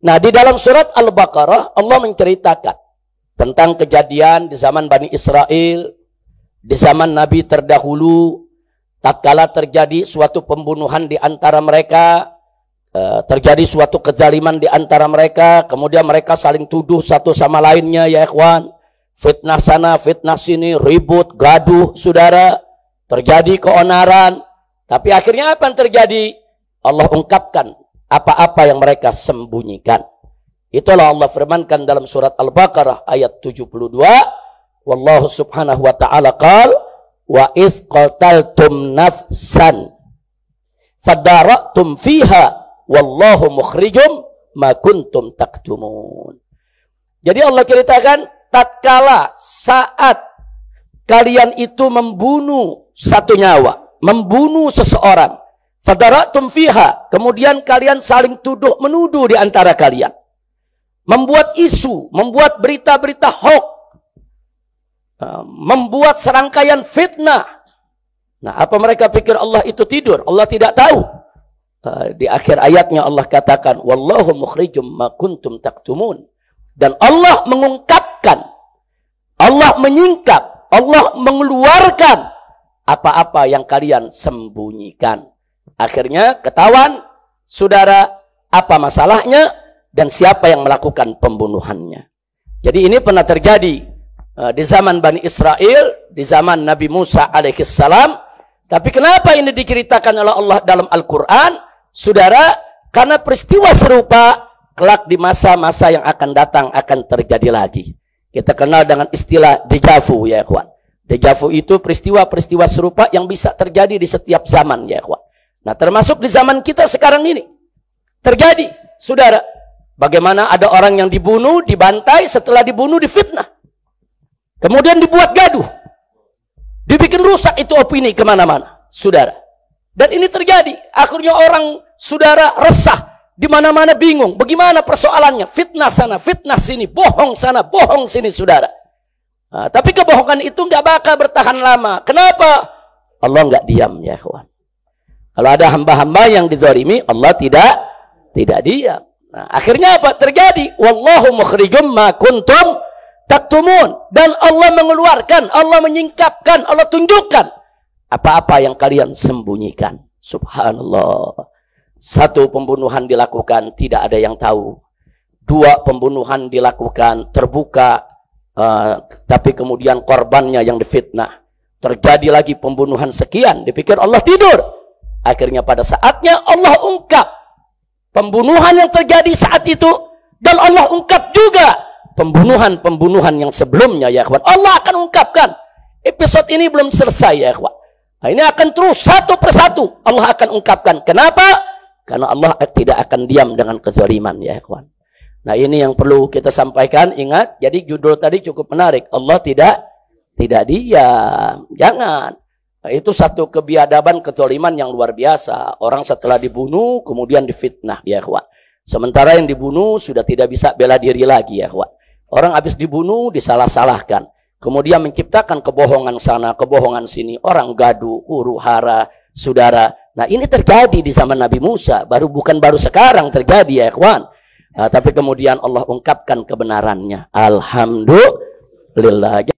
Nah, di dalam surat Al-Baqarah Allah menceritakan tentang kejadian di zaman Bani Israel, di zaman Nabi terdahulu, tatkala terjadi suatu pembunuhan di antara mereka, eh, terjadi suatu kezaliman di antara mereka, kemudian mereka saling tuduh satu sama lainnya ya ikhwan. Fitnah sana, fitnah sini, ribut, gaduh, saudara. Terjadi keonaran. Tapi akhirnya apa yang terjadi? Allah ungkapkan apa-apa yang mereka sembunyikan. Itulah Allah firmankan dalam surat Al-Baqarah ayat 72. Wallahu subhanahu wa ta'ala qal wa idh qataltum nafsan fadaratum fiha wallahu mukhrijum ma kuntum taktumun. Jadi Allah ceritakan tatkala saat kalian itu membunuh satu nyawa, membunuh seseorang Fadaratum fiha. Kemudian kalian saling tuduh menuduh di antara kalian. Membuat isu, membuat berita-berita hoax. Ah, membuat serangkaian fitnah. Nah, apa mereka pikir Allah itu tidur? Allah tidak tahu. Ah, di akhir ayatnya Allah katakan, Wallahu mukhrijum ma kuntum taktumun. Dan Allah mengungkapkan, Allah menyingkap, Allah mengeluarkan apa-apa yang kalian sembunyikan. Akhirnya ketahuan saudara apa masalahnya dan siapa yang melakukan pembunuhannya. Jadi ini pernah terjadi eh, di zaman Bani Israel, di zaman Nabi Musa alaihissalam. Tapi kenapa ini diceritakan oleh Allah dalam Al-Quran? Saudara, karena peristiwa serupa kelak di masa-masa yang akan datang akan terjadi lagi. Kita kenal dengan istilah dejavu ya kawan. Dejavu itu peristiwa-peristiwa serupa yang bisa terjadi di setiap zaman ya kawan. Nah termasuk di zaman kita sekarang ini. Terjadi, saudara. Bagaimana ada orang yang dibunuh, dibantai, setelah dibunuh difitnah. Kemudian dibuat gaduh. Dibikin rusak itu opini kemana-mana, saudara. Dan ini terjadi. Akhirnya orang, saudara, resah. Di mana-mana bingung. Bagaimana persoalannya? Fitnah sana, fitnah sini. Bohong sana, bohong sini, saudara. Nah, tapi kebohongan itu nggak bakal bertahan lama. Kenapa? Allah nggak diam ya kawan. Kalau ada hamba-hamba yang dizalimi, Allah tidak tidak diam. Nah, akhirnya apa terjadi? Wallahu mukhrijum ma kuntum taktumun. Dan Allah mengeluarkan, Allah menyingkapkan, Allah tunjukkan apa-apa yang kalian sembunyikan. Subhanallah. Satu pembunuhan dilakukan, tidak ada yang tahu. Dua pembunuhan dilakukan terbuka, uh, tapi kemudian korbannya yang difitnah. Terjadi lagi pembunuhan sekian, dipikir Allah tidur. Akhirnya pada saatnya Allah ungkap pembunuhan yang terjadi saat itu dan Allah ungkap juga pembunuhan-pembunuhan yang sebelumnya ya ikhwan. Allah akan ungkapkan. Episode ini belum selesai ya ikhwan. Nah, ini akan terus satu persatu Allah akan ungkapkan. Kenapa? Karena Allah tidak akan diam dengan kezaliman ya ikhwan. Nah, ini yang perlu kita sampaikan. Ingat, jadi judul tadi cukup menarik. Allah tidak tidak diam. Jangan. Nah, itu satu kebiadaban ketoliman yang luar biasa. Orang setelah dibunuh kemudian difitnah ya kawan. Sementara yang dibunuh sudah tidak bisa bela diri lagi ya kawan. Orang habis dibunuh disalah-salahkan. Kemudian menciptakan kebohongan sana, kebohongan sini. Orang gaduh, huru hara, saudara. Nah ini terjadi di zaman Nabi Musa. Baru bukan baru sekarang terjadi ya kwan. Nah, tapi kemudian Allah ungkapkan kebenarannya. Alhamdulillah.